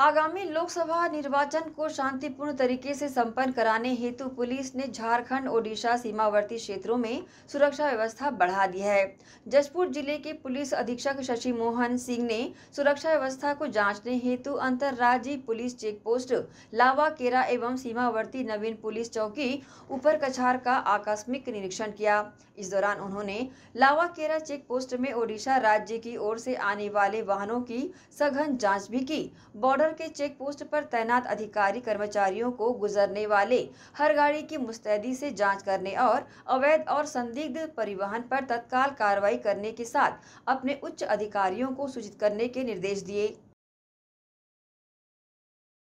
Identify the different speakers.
Speaker 1: आगामी लोकसभा निर्वाचन को शांतिपूर्ण तरीके से संपन्न कराने हेतु पुलिस ने झारखंड ओडिशा सीमावर्ती क्षेत्रों में सुरक्षा व्यवस्था बढ़ा दी है जशपुर जिले के पुलिस अधीक्षक शशि मोहन सिंह ने सुरक्षा व्यवस्था को जांचने हेतु अंतर्राज्यीय पुलिस चेक पोस्ट लावा केरा एवं सीमावर्ती नवीन पुलिस चौकी ऊपर कछार का आकस्मिक निरीक्षण किया इस दौरान उन्होंने लावा केरा चेक पोस्ट में ओडिशा राज्य की ओर से आने वाले वाहनों की सघन जाँच भी की बॉर्डर सोलन के चेक पोस्ट पर तैनात अधिकारी कर्मचारियों को गुजरने वाले हर गाड़ी की मुस्तैदी से जांच करने और अवैध और संदिग्ध परिवहन पर तत्काल कार्रवाई करने के साथ अपने उच्च अधिकारियों को सूचित करने के निर्देश दिए